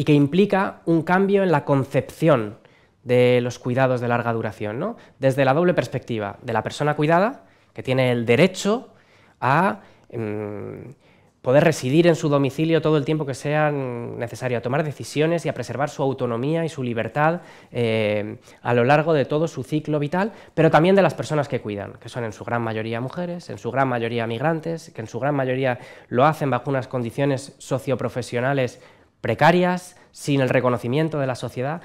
y que implica un cambio en la concepción de los cuidados de larga duración, desde la doble perspectiva de la persona cuidada, que tiene el derecho a em, poder residir en su domicilio todo el tiempo que sea necesario, a tomar decisiones y a preservar su autonomía y su libertad em, a lo largo de todo su ciclo vital, pero también de las personas que cuidan, que son en su gran mayoría mujeres, en su gran mayoría migrantes, que en su gran mayoría lo hacen bajo unas condiciones socioprofesionales precarias, sin el reconocimiento de la sociedad